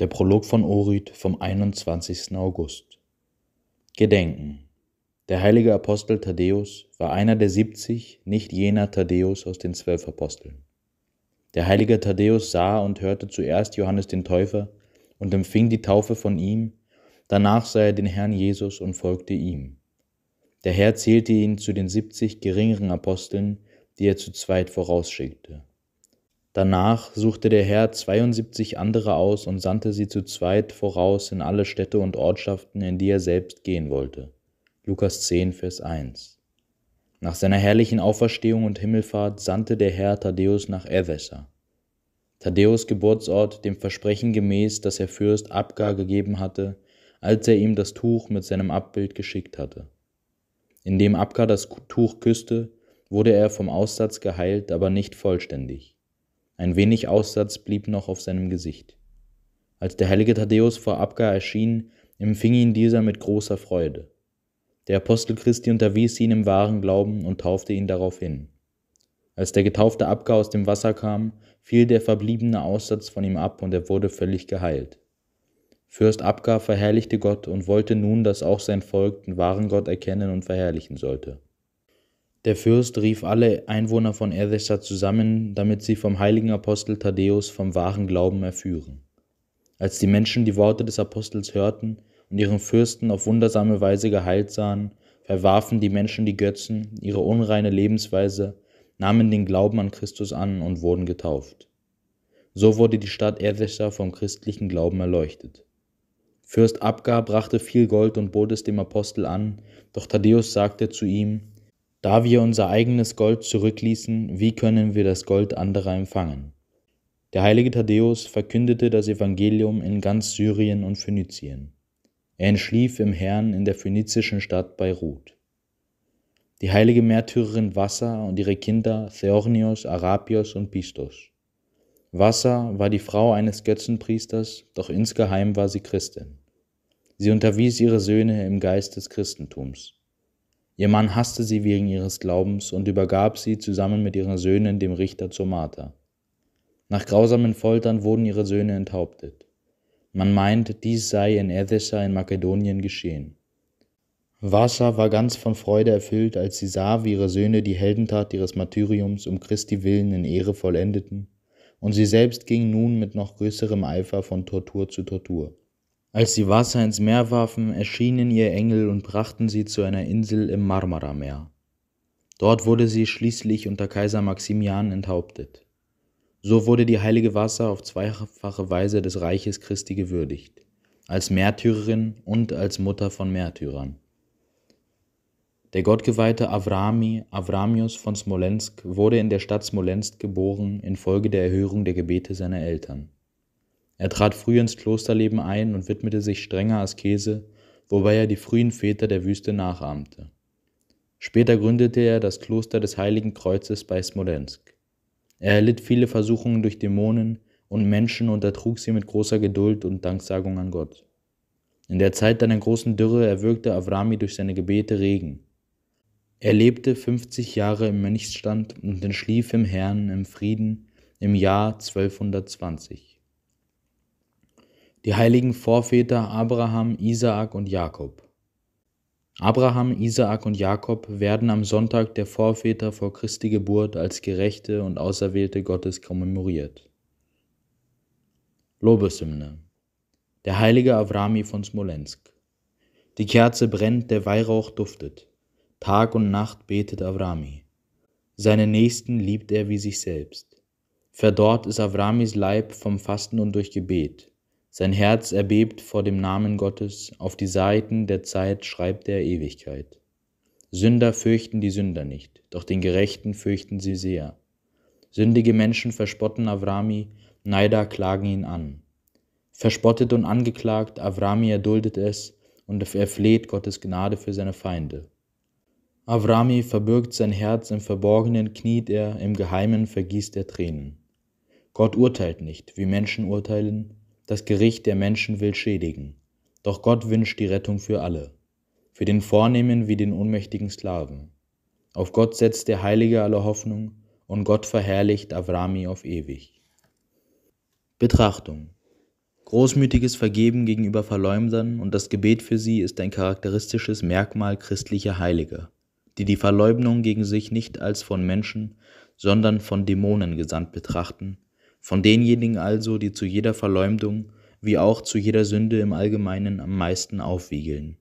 Der Prolog von Orit vom 21. August. Gedenken. Der heilige Apostel Thaddäus war einer der 70, nicht jener Thaddäus aus den zwölf Aposteln. Der heilige Thaddäus sah und hörte zuerst Johannes den Täufer und empfing die Taufe von ihm, danach sah er den Herrn Jesus und folgte ihm. Der Herr zählte ihn zu den 70 geringeren Aposteln, die er zu zweit vorausschickte. Danach suchte der Herr 72 andere aus und sandte sie zu zweit voraus in alle Städte und Ortschaften, in die er selbst gehen wollte. Lukas 10, Vers 1. Nach seiner herrlichen Auferstehung und Himmelfahrt sandte der Herr Thaddäus nach Edessa. Thaddäus Geburtsort dem Versprechen gemäß, das er Fürst Abgar gegeben hatte, als er ihm das Tuch mit seinem Abbild geschickt hatte. Indem Abgar das Tuch küsste, wurde er vom Aussatz geheilt, aber nicht vollständig. Ein wenig Aussatz blieb noch auf seinem Gesicht. Als der heilige Thaddäus vor Abgar erschien, empfing ihn dieser mit großer Freude. Der Apostel Christi unterwies ihn im wahren Glauben und taufte ihn darauf hin. Als der getaufte Abgar aus dem Wasser kam, fiel der verbliebene Aussatz von ihm ab und er wurde völlig geheilt. Fürst Abgar verherrlichte Gott und wollte nun, dass auch sein Volk den wahren Gott erkennen und verherrlichen sollte. Der Fürst rief alle Einwohner von Edessa zusammen, damit sie vom heiligen Apostel Thaddäus vom wahren Glauben erführen. Als die Menschen die Worte des Apostels hörten und ihren Fürsten auf wundersame Weise geheilt sahen, verwarfen die Menschen die Götzen, ihre unreine Lebensweise, nahmen den Glauben an Christus an und wurden getauft. So wurde die Stadt Edessa vom christlichen Glauben erleuchtet. Fürst Abgar brachte viel Gold und bot es dem Apostel an, doch Thaddäus sagte zu ihm, da wir unser eigenes Gold zurückließen, wie können wir das Gold anderer empfangen? Der heilige Thaddäus verkündete das Evangelium in ganz Syrien und Phönizien. Er entschlief im Herrn in der phönizischen Stadt Beirut. Die heilige Märtyrerin Wasser und ihre Kinder Theornios, Arapios und Pistos. Wasser war die Frau eines Götzenpriesters, doch insgeheim war sie Christin. Sie unterwies ihre Söhne im Geist des Christentums. Ihr Mann hasste sie wegen ihres Glaubens und übergab sie zusammen mit ihren Söhnen dem Richter zur Marter. Nach grausamen Foltern wurden ihre Söhne enthauptet. Man meint, dies sei in Edessa in Makedonien geschehen. Vasa war ganz von Freude erfüllt, als sie sah, wie ihre Söhne die Heldentat ihres Martyriums um Christi willen in Ehre vollendeten, und sie selbst ging nun mit noch größerem Eifer von Tortur zu Tortur. Als sie Wasser ins Meer warfen, erschienen ihr Engel und brachten sie zu einer Insel im Marmarameer. Dort wurde sie schließlich unter Kaiser Maximian enthauptet. So wurde die heilige Wasser auf zweifache Weise des Reiches Christi gewürdigt, als Märtyrerin und als Mutter von Märtyrern. Der gottgeweihte Avrami Avramius von Smolensk wurde in der Stadt Smolensk geboren infolge der Erhörung der Gebete seiner Eltern. Er trat früh ins Klosterleben ein und widmete sich strenger Askese, wobei er die frühen Väter der Wüste nachahmte. Später gründete er das Kloster des Heiligen Kreuzes bei Smolensk. Er erlitt viele Versuchungen durch Dämonen und Menschen und ertrug sie mit großer Geduld und Danksagung an Gott. In der Zeit einer großen Dürre erwürgte Avrami durch seine Gebete Regen. Er lebte 50 Jahre im Mönchsstand und entschlief im Herrn im Frieden im Jahr 1220 die heiligen Vorväter Abraham, Isaak und Jakob. Abraham, Isaak und Jakob werden am Sonntag der Vorväter vor Christi Geburt als Gerechte und Auserwählte Gottes kommemoriert. Lobeshymne. Der heilige Avrami von Smolensk. Die Kerze brennt, der Weihrauch duftet. Tag und Nacht betet Avrami. Seine Nächsten liebt er wie sich selbst. Verdorrt ist Avramis Leib vom Fasten und durch Gebet. Sein Herz erbebt vor dem Namen Gottes, auf die Seiten der Zeit schreibt er Ewigkeit. Sünder fürchten die Sünder nicht, doch den Gerechten fürchten sie sehr. Sündige Menschen verspotten Avrami, Neider klagen ihn an. Verspottet und angeklagt, Avrami erduldet es und er fleht Gottes Gnade für seine Feinde. Avrami verbirgt sein Herz, im Verborgenen kniet er, im Geheimen vergießt er Tränen. Gott urteilt nicht, wie Menschen urteilen, das Gericht der Menschen will schädigen. Doch Gott wünscht die Rettung für alle, für den Vornehmen wie den unmächtigen Sklaven. Auf Gott setzt der Heilige aller Hoffnung und Gott verherrlicht Avrami auf ewig. Betrachtung. Großmütiges Vergeben gegenüber Verleumdern und das Gebet für sie ist ein charakteristisches Merkmal christlicher Heiliger, die die Verleumdung gegen sich nicht als von Menschen, sondern von Dämonen gesandt betrachten von denjenigen also, die zu jeder Verleumdung wie auch zu jeder Sünde im Allgemeinen am meisten aufwiegeln.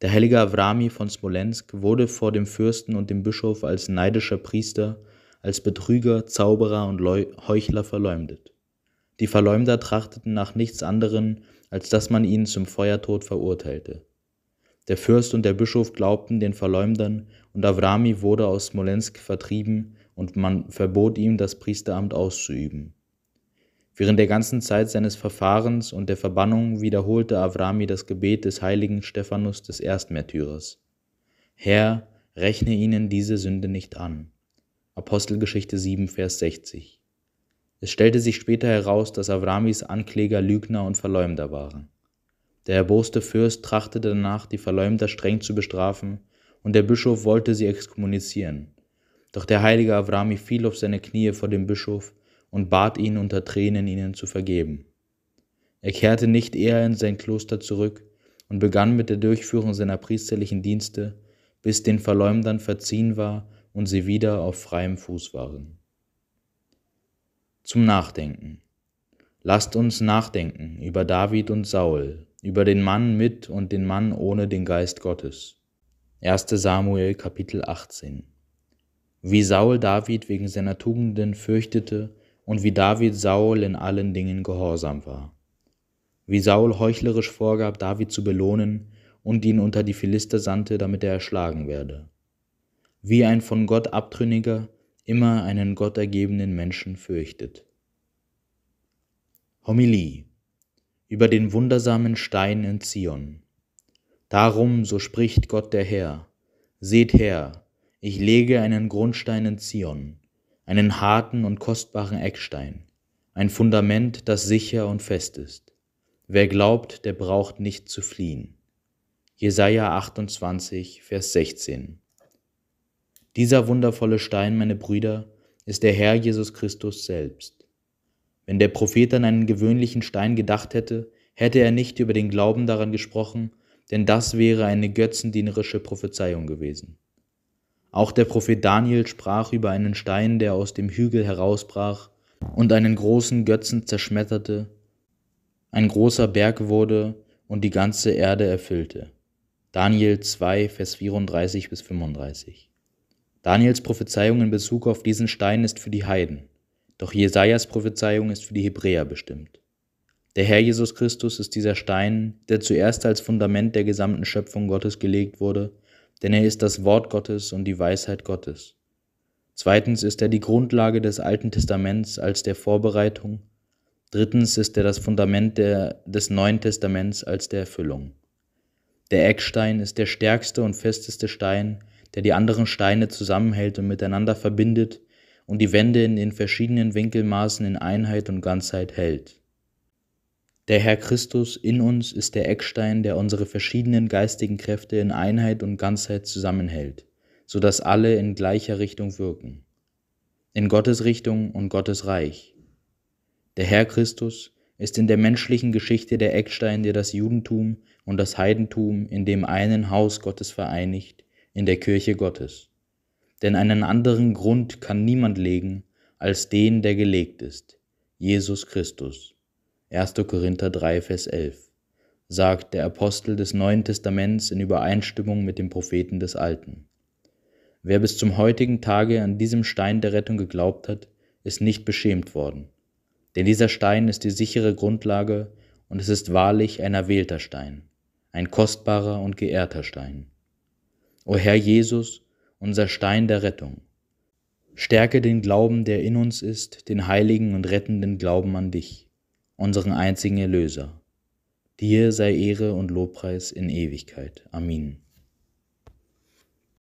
Der heilige Avrami von Smolensk wurde vor dem Fürsten und dem Bischof als neidischer Priester, als Betrüger, Zauberer und Leu Heuchler verleumdet. Die Verleumder trachteten nach nichts anderem, als dass man ihn zum Feuertod verurteilte. Der Fürst und der Bischof glaubten den Verleumdern und Avrami wurde aus Smolensk vertrieben, und man verbot ihm, das Priesteramt auszuüben. Während der ganzen Zeit seines Verfahrens und der Verbannung wiederholte Avrami das Gebet des heiligen Stephanus des Erstmärtyrers. Herr, rechne ihnen diese Sünde nicht an. Apostelgeschichte 7, Vers 60. Es stellte sich später heraus, dass Avramis Ankläger Lügner und Verleumder waren. Der erboste Fürst trachtete danach, die Verleumder streng zu bestrafen, und der Bischof wollte sie exkommunizieren. Doch der heilige Avrami fiel auf seine Knie vor dem Bischof und bat ihn unter Tränen, ihnen zu vergeben. Er kehrte nicht eher in sein Kloster zurück und begann mit der Durchführung seiner priesterlichen Dienste, bis den Verleumdern verziehen war und sie wieder auf freiem Fuß waren. Zum Nachdenken. Lasst uns nachdenken über David und Saul, über den Mann mit und den Mann ohne den Geist Gottes. 1 Samuel Kapitel 18 wie Saul David wegen seiner Tugenden fürchtete und wie David Saul in allen Dingen gehorsam war. Wie Saul heuchlerisch vorgab, David zu belohnen und ihn unter die Philister sandte, damit er erschlagen werde. Wie ein von Gott abtrünniger immer einen gottergebenen Menschen fürchtet. Homilie über den wundersamen Stein in Zion. Darum, so spricht Gott der Herr, seht her, ich lege einen Grundstein in Zion, einen harten und kostbaren Eckstein, ein Fundament, das sicher und fest ist. Wer glaubt, der braucht nicht zu fliehen. Jesaja 28, Vers 16. Dieser wundervolle Stein, meine Brüder, ist der Herr Jesus Christus selbst. Wenn der Prophet an einen gewöhnlichen Stein gedacht hätte, hätte er nicht über den Glauben daran gesprochen, denn das wäre eine götzendienerische Prophezeiung gewesen. Auch der Prophet Daniel sprach über einen Stein, der aus dem Hügel herausbrach und einen großen Götzen zerschmetterte, ein großer Berg wurde und die ganze Erde erfüllte. Daniel 2, Vers 34 bis 35. Daniels Prophezeiung in Bezug auf diesen Stein ist für die Heiden, doch Jesajas Prophezeiung ist für die Hebräer bestimmt. Der Herr Jesus Christus ist dieser Stein, der zuerst als Fundament der gesamten Schöpfung Gottes gelegt wurde denn er ist das Wort Gottes und die Weisheit Gottes. Zweitens ist er die Grundlage des Alten Testaments als der Vorbereitung. Drittens ist er das Fundament der, des Neuen Testaments als der Erfüllung. Der Eckstein ist der stärkste und festeste Stein, der die anderen Steine zusammenhält und miteinander verbindet und die Wände in den verschiedenen Winkelmaßen in Einheit und Ganzheit hält. Der Herr Christus in uns ist der Eckstein, der unsere verschiedenen geistigen Kräfte in Einheit und Ganzheit zusammenhält, so dass alle in gleicher Richtung wirken. In Gottes Richtung und Gottes Reich. Der Herr Christus ist in der menschlichen Geschichte der Eckstein, der das Judentum und das Heidentum in dem einen Haus Gottes vereinigt, in der Kirche Gottes. Denn einen anderen Grund kann niemand legen als den, der gelegt ist, Jesus Christus. 1. Korinther 3, Vers 11, sagt der Apostel des Neuen Testaments in Übereinstimmung mit dem Propheten des Alten. Wer bis zum heutigen Tage an diesem Stein der Rettung geglaubt hat, ist nicht beschämt worden. Denn dieser Stein ist die sichere Grundlage und es ist wahrlich ein erwählter Stein, ein kostbarer und geehrter Stein. O Herr Jesus, unser Stein der Rettung, stärke den Glauben, der in uns ist, den heiligen und rettenden Glauben an dich unseren einzigen Erlöser. Dir sei Ehre und Lobpreis in Ewigkeit. Amen.